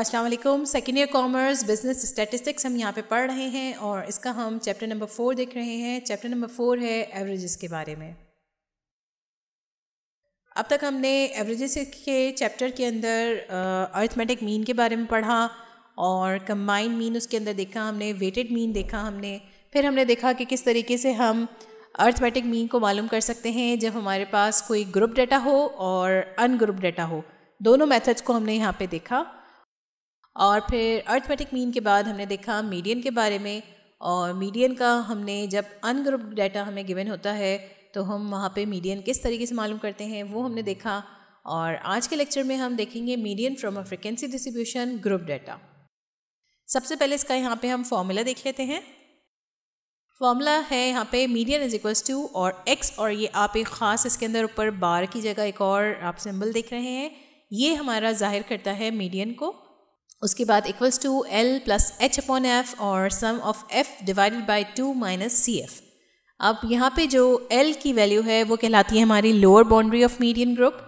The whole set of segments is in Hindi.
Aslam second year commerce business statistics हम यहाँ पे पढ़ रहे हैं और इसका हम चैप्टर नंबर फोर देख रहे हैं चैप्टर नंबर फोर है एवरेजेस के बारे में अब तक हमने एवरेजेस के चैप्टर के अंदर अर्थमेटिक मीन के बारे में पढ़ा और कम्बाइंड मीन उसके अंदर देखा हमने वेटेड मीन देखा हमने फिर हमने देखा कि किस तरीके से हम अर्थमेटिक मीन को मालूम कर सकते हैं जब हमारे पास कोई ग्रुप डाटा हो और अनग्रुप डाटा हो दोनों मेथड्स को हमने यहाँ पे देखा और फिर अर्थमेटिक मीन के बाद हमने देखा मीडियन के बारे में और मीडियन का हमने जब अनग्रुप डाटा हमें गिवन होता है तो हम वहाँ पे मीडियन किस तरीके से मालूम करते हैं वो हमने देखा और आज के लेक्चर में हम देखेंगे median from a frequency distribution group data सबसे पहले इसका यहाँ पे हम फॉर्मूला देख लेते हैं फॉर्मूला है यहाँ पे मीडियन इज इक्वल्स टू और एक्स और ये आप एक ख़ास इसके अंदर ऊपर बार की जगह एक और आप सिंबल देख रहे हैं ये हमारा जाहिर करता है मीडियन को उसके बाद equals to L plus H upon F और sum of F divided by two minus C F अब यहाँ पे जो एल की वैल्यू है वो कहलाती है हमारी lower boundary of median group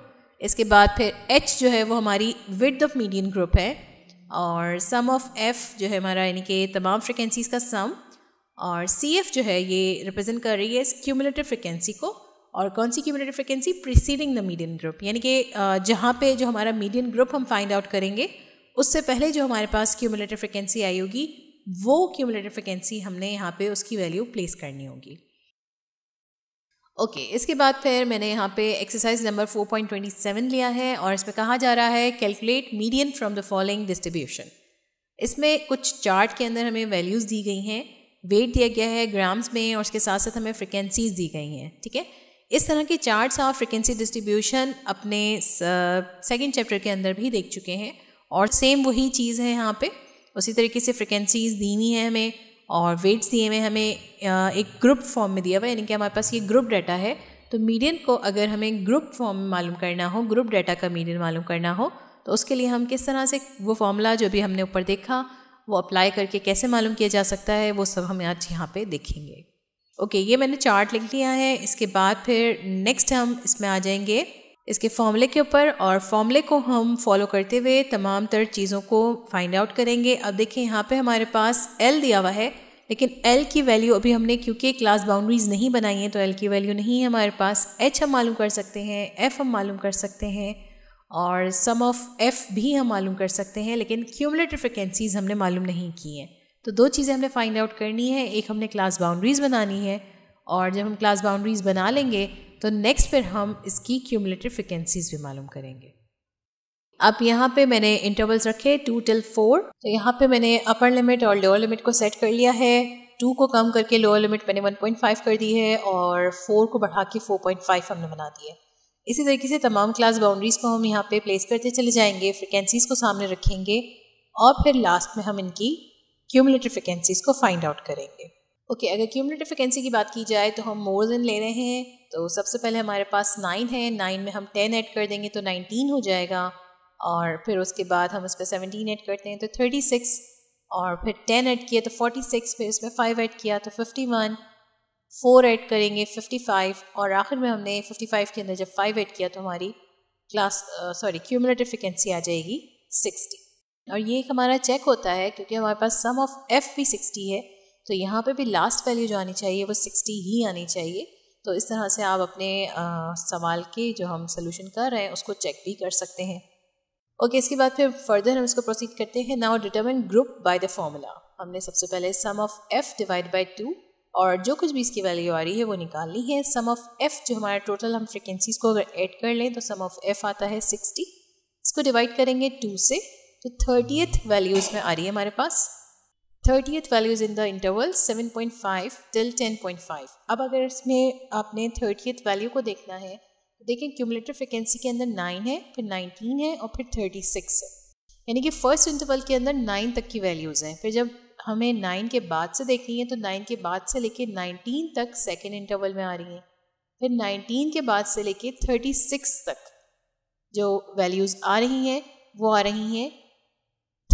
इसके बाद फिर एच जो है वो हमारी विद ऑफ मीडियन ग्रुप है और सम ऑफ एफ जो है हमारा यानी कि तमाम फ्रिक्वेंसीज़ का सम और सी एफ जो है ये रिप्रेजेंट कर रही है इस क्यूमुलेटिव फ्रिक्वेंसी को और कौन सी cumulative frequency preceding the median group यानी कि जहाँ पे जो हमारा मीडियन ग्रुप हम फाइंड आउट करेंगे उससे पहले जो हमारे पास क्यूमुलेटिव फ्रिक्वेंसी आई होगी वो क्यूमुलेटिव फ्रिक्वेंसी हमने यहाँ पे उसकी वैल्यू प्लेस करनी होगी ओके okay, इसके बाद फिर मैंने यहाँ पे एक्सरसाइज नंबर 4.27 लिया है और इसमें कहा जा रहा है calculate median from the following distribution इसमें कुछ चार्ट के अंदर हमें वैल्यूज़ दी गई हैं वेट दिया गया है ग्राम्स में और उसके साथ साथ हमें फ्रिक्वेंसीज दी गई हैं ठीक है इस तरह के चार्ट्स ऑफ फ्रिक्वेंसी डिस्ट्रीब्यूशन अपने सेकेंड uh, चैप्टर के अंदर भी देख चुके हैं और सेम वही चीज़ है यहाँ पे उसी तरीके से फ्रिक्वेंसीज हुई है हमें और वेट्स दिए हुए हमें एक ग्रुप फॉर्म में दिया हुआ है यानी कि हमारे पास ये ग्रुप डाटा है तो मीडियन को अगर हमें ग्रुप फॉर्म में मालूम करना हो ग्रुप डाटा का मीडियन मालूम करना हो तो उसके लिए हम किस तरह से वो फॉर्मूला जो भी हमने ऊपर देखा वो अप्लाई करके कैसे मालूम किया जा सकता है वो सब हम आज यहाँ पे देखेंगे ओके ये मैंने चार्ट लिख लिया है इसके बाद फिर नेक्स्ट हम इसमें आ जाएंगे इसके फॉर्मूले के ऊपर और फॉर्मूले को हम फॉलो करते हुए तमाम तर चीज़ों को फाइंड आउट करेंगे अब देखिए यहाँ पे हमारे पास एल दिया हुआ है लेकिन एल की वैल्यू अभी हमने क्योंकि क्लास बाउंड्रीज़ नहीं बनाई हैं तो एल की वैल्यू नहीं है हमारे पास एच हम मालूम कर सकते हैं एफ़ हम मालूम कर सकते हैं और सम ऑफ एफ़ भी हम मालूम कर सकते हैं लेकिन क्यूमलेटिव फ्रिक्वेंसीज़ हमने मालूम नहीं की हैं तो दो चीज़ें हमने फाइंड आउट करनी है एक हमने क्लास बाउंड्रीज़ बनानी है और जब हम क्लास बाउंड्रीज़ बना लेंगे तो नेक्स्ट फिर हम इसकी क्यूमुलेटिव फ्रिक्वेंसीज भी मालूम करेंगे अब यहाँ पे मैंने इंटरवल्स रखे टू टिल फोर तो यहाँ पे मैंने अपर लिमिट और लोअर लिमिट को सेट कर लिया है टू को कम करके लोअर लिमिट मैंने 1.5 कर दी है और फोर को बढ़ा के 4.5 हमने बना दी है इसी तरीके से तमाम क्लास बाउंड्रीज़ को हम यहाँ पे प्लेस करते चले जाएंगे फ्रिक्वेंसीज़ को सामने रखेंगे और फिर लास्ट में हम इनकी क्यूमुलेटिव फ्रिक्वेंसीज़ को फाइंड आउट करेंगे ओके okay, अगर क्यूमलेटिव वैकेंसी की बात की जाए तो हम मोर देन ले रहे हैं तो सबसे पहले हमारे पास नाइन है नाइन में हम टेन ऐड कर देंगे तो नाइनटीन हो जाएगा और फिर उसके बाद हम उस पर सेवनटीन ऐड करते हैं तो थर्टी सिक्स और फिर टेन ऐड किया तो फोर्टी सिक्स फिर उसमें फाइव ऐड किया तो फिफ्टी वन फोर ऐड करेंगे फिफ्टी फाइव और आखिर में हमने फिफ्टी फाइव के अंदर जब फाइव ऐड किया तो हमारी क्लास सॉरी क्यूमलेटिव वैकेंसी आ जाएगी सिक्सटी और ये एक हमारा चेक होता है क्योंकि हमारे पास सम ऑफ एफ भी सिक्सटी है तो यहाँ पे भी लास्ट वैल्यू जो आनी चाहिए वो सिक्सटी ही आनी चाहिए तो इस तरह से आप अपने आ, सवाल के जो हम सोल्यूशन कर रहे हैं उसको चेक भी कर सकते हैं ओके okay, इसके बाद फिर फर्दर हम इसको प्रोसीड करते हैं now determine group by the formula हमने सबसे पहले sum of F divide by two और जो कुछ भी इसकी वैल्यू आ रही है वो निकालनी है सम ऑफ एफ जो हमारा टोटल हम फ्रिक्वेंसीज को अगर ऐड कर लें तो सम ऑफ एफ आता है सिक्सटी इसको डिवाइड करेंगे टू से तो थर्टीथ वैल्यू इसमें आ रही है हमारे पास thirtieth values in the interval 7.5 till 10.5 अब अगर इसमें आपने थर्टीथ वैल्यू को देखना है तो देखें क्यूमलेटर फ्रिक्वेंसी के अंदर 9 है फिर 19 है और फिर 36 है यानी कि फर्स्ट इंटरवल के अंदर 9 तक की वैल्यूज़ हैं फिर जब हमें 9 के बाद से देखनी है तो 9 के बाद से लेके 19 तक सेकेंड इंटरवल में आ रही हैं फिर 19 के बाद से लेके 36 तक जो वैल्यूज़ आ रही हैं वो आ रही हैं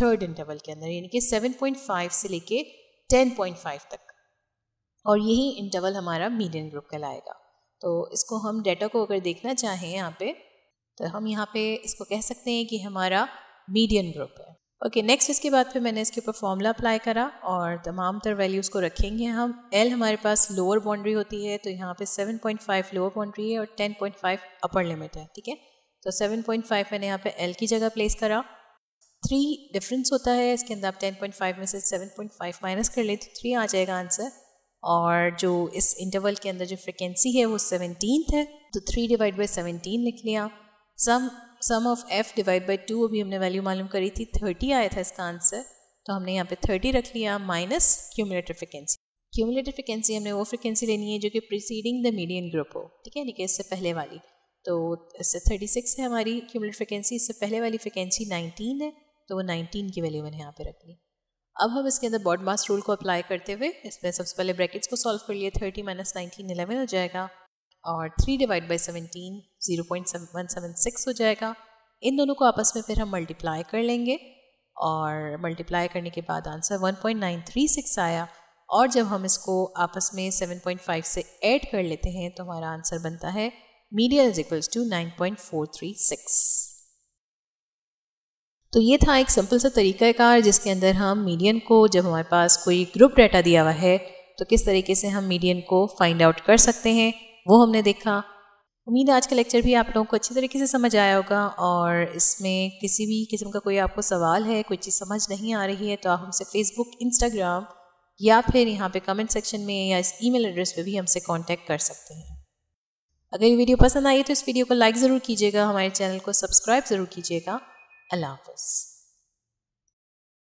थर्ड इंटरवल के अंदर यानी कि 7.5 से लेके 10.5 तक और यही इंटरवल हमारा मीडियन ग्रुप कहलाएगा तो इसको हम डेटा को अगर देखना चाहें यहाँ पे तो हम यहाँ पे इसको कह सकते हैं कि हमारा मीडियन ग्रुप है ओके okay, नेक्स्ट इसके बाद फिर मैंने इसके ऊपर फॉर्मूला अप्लाई करा और तमाम तर वैल्यूज़ को रखेंगे हम एल हमारे पास लोअर बाउंड्री होती है तो यहाँ पे 7.5 लोअर बाउंड्री है और 10.5 अपर लिमिट है ठीक है तो 7.5 मैंने यहाँ पे एल की जगह प्लेस करा थ्री डिफरेंस होता है इसके अंदर आप टेन पॉइंट फाइव में से सेवन पॉइंट फाइव माइनस कर लें तो थ्री आ जाएगा आंसर और जो इस इंटरवल के अंदर जो फ्रिक्वेंसी है वो सेवनटीन है तो थ्री डिवाइड बाई सेवनटीन लिख लिया sum sum of F divide by two अभी हमने वैल्यू मालूम करी थी थर्टी आया था इसका आंसर तो हमने यहाँ पे थर्टी रख लिया minus cumulative frequency cumulative frequency हमने वो फ्रिक्वेंसी लेनी है जो कि प्रिसीडिंग द मीडियन ग्रुप हो ठीक है यानी कि इससे पहले वाली तो इससे थर्टी सिक्स है हमारी क्यूमुलेटिव फ्रिक्वेंसी इससे पहले वाली फ्रिक्वेंसी नाइनटीन है तो वो 19 की वैल्यू मैंने यहाँ पे रख ली अब हम इसके अंदर बॉड मास रूल को अप्लाई करते हुए इसमें सबसे पहले ब्रैकेट्स को सॉल्व कर लिए थर्टी माइनस नाइनटीन इलेवन हो जाएगा और three divide by seventeen zero point one seven six हो जाएगा इन दोनों को आपस में फिर हम मल्टीप्लाई कर लेंगे और मल्टीप्लाई करने के बाद answer one point nine three six आया और जब हम इसको आपस में सेवन पॉइंट फाइव से ऐड कर लेते हैं तो हमारा आंसर बनता है median is equals to nine point four three six तो ये था एक सिंपल सा तरीक़ाकार जिसके अंदर हम मीडियन को जब हमारे पास कोई ग्रुप डाटा दिया हुआ है तो किस तरीके से हम मीडियन को फाइंड आउट कर सकते हैं वो हमने देखा उम्मीद है आज का लेक्चर भी आप लोगों को अच्छी तरीके से समझ आया होगा और इसमें किसी भी किस्म का कोई आपको सवाल है कोई चीज़ समझ नहीं आ रही है तो आप हमसे फेसबुक इंस्टाग्राम या फिर यहाँ पे कमेंट सेक्शन में या इस ईमेल एड्रेस पे भी हमसे कांटेक्ट कर सकते हैं अगर ये वीडियो पसंद आई तो इस वीडियो को लाइक ज़रूर कीजिएगा हमारे चैनल को सब्सक्राइब ज़रूर कीजिएगा अल्लाह हाफिज़